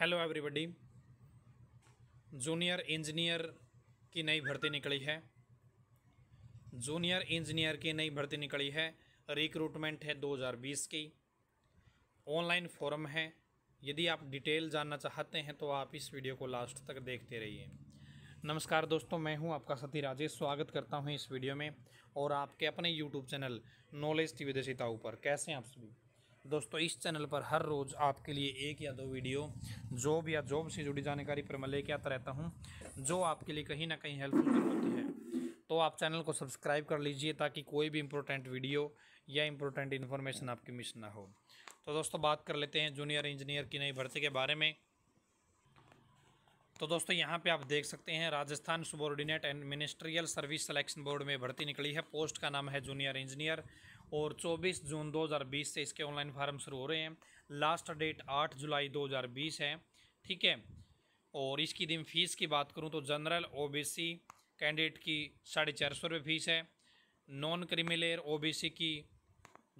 hello everybody junior engineer की नई भर्ती निकली है जूनियर इंजीनियर की नई भर्ती निकली है रिक्रूटमेंट है 2020 की ऑनलाइन फॉर्म है यदि आप डिटेल जानना चाहते हैं तो आप इस वीडियो को लास्ट तक देखते रहिए नमस्कार दोस्तों मैं हूं आपका सती राजेश स्वागत करता हूं इस वीडियो में और आपके अपने यूट्यूब चैनल नॉलेज की विदेशिता ऊपर कैसे हैं आप सभी दोस्तों इस चैनल पर हर रोज़ आपके लिए एक या दो वीडियो जॉब या जॉब से जुड़ी जानकारी पर मैं लेके आता रहता हूँ जो आपके लिए कहीं ना कहीं हेल्पफुल होती है तो आप चैनल को सब्सक्राइब कर लीजिए ताकि कोई भी इम्पोर्टेंट वीडियो या इम्पोर्टेंट इन्फॉर्मेशन आपकी मिस ना हो तो दोस्तों बात कर लेते हैं जूनियर इंजीनियर की नई भर्ती के बारे में तो दोस्तों यहाँ पे आप देख सकते हैं Rajasthan subordinate and ministerial service selection board में भर्ती निकली है पोस्ट का नाम है जूनियर इंजीनियर और 24 जून 2020 से इसके ऑनलाइन फार्म शुरू हो रहे हैं लास्ट डेट 8 जुलाई 2020 है ठीक है और इसकी दिन फीस की बात करूँ तो जनरल ओ कैंडिडेट की साढ़े चार सौ रुपये फीस है नॉन क्रिमिलेयर ओ की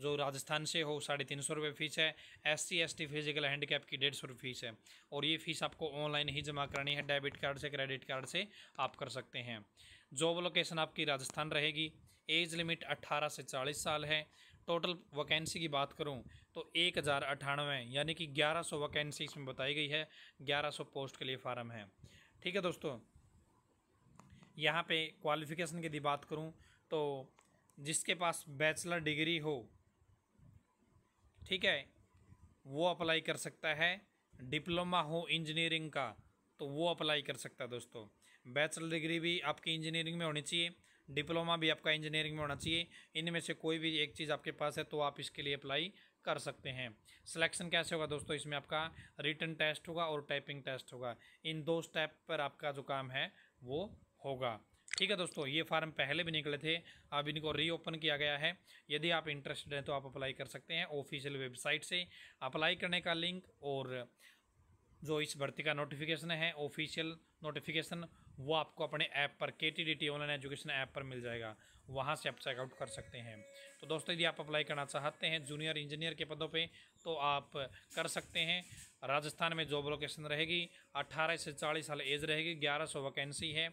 जो राजस्थान से हो साढ़े तीन सौ रुपये फ़ीस है S C S T physical handicap की डेढ़ सौ रुपये फ़ीस है और ये फ़ीस आपको ऑनलाइन ही जमा करानी है डेबिट कार्ड से क्रेडिट कार्ड से आप कर सकते हैं जॉब लोकेशन आपकी राजस्थान रहेगी एज लिमिट अट्ठारह से चालीस साल है टोटल वैकेंसी की बात करूं तो एक हज़ार अठानवे यानी कि ग्यारह सौ वैकेंसी इसमें बताई गई है ग्यारह सौ पोस्ट के लिए फार्म है ठीक है दोस्तों यहाँ पे क्वालिफ़िकेशन की बात करूं तो जिसके पास बैचलर डिग्री हो ठीक है वो अप्लाई कर सकता है डिप्लोमा हो इंजीनियरिंग का तो वो अप्लाई कर सकता है दोस्तों बैचलर डिग्री भी आपकी इंजीनियरिंग में होनी चाहिए डिप्लोमा भी आपका इंजीनियरिंग में होना चाहिए इनमें से कोई भी एक चीज़ आपके पास है तो आप इसके लिए अप्लाई कर सकते हैं सिलेक्शन कैसे होगा दोस्तों इसमें आपका रिटर्न टेस्ट होगा और टाइपिंग टेस्ट होगा इन दो स्टेप पर आपका जो काम है वो होगा ठीक है दोस्तों ये फार्म पहले भी निकले थे अब इनको रीओपन किया गया है यदि आप इंटरेस्टेड हैं तो आप अप्लाई कर सकते हैं ऑफिशियल वेबसाइट से अप्लाई करने का लिंक और जो इस भर्ती का नोटिफिकेशन है ऑफिशियल नोटिफिकेशन वो आपको अपने ऐप पर के T D T online education app पर मिल जाएगा वहाँ से आप चेकआउट कर सकते हैं तो दोस्तों यदि आप अप्लाई करना चाहते हैं जूनियर इंजीनियर के पदों पे तो आप कर सकते हैं राजस्थान में जॉब लोकेशन रहेगी 18 से 40 साल एज रहेगी 1100 वैकेंसी है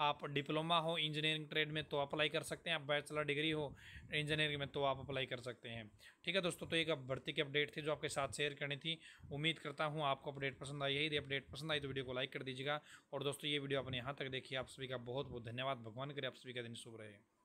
आप डिप्लोमा हो इंजीनियरिंग ट्रेड में तो अप्लाई कर सकते हैं आप बैचलर डिग्री हो इंजीनियरिंग में तो आप अप्लाई कर सकते हैं ठीक है दोस्तों तो एक भर्ती की अपडेट थी जो आपके साथ शेयर करनी थी उम्मीद करता हूँ आपको अपडेट पसंद आई है यदि अपडेट पसंद आई तो वीडियो को लाइक कर दीजिएगा और दोस्तों ये वीडियो अपने यहाँ यहाँ तक देखिए आप सभी का बहुत बहुत धन्यवाद भगवान करे आप सभी का दिन शुभ रहे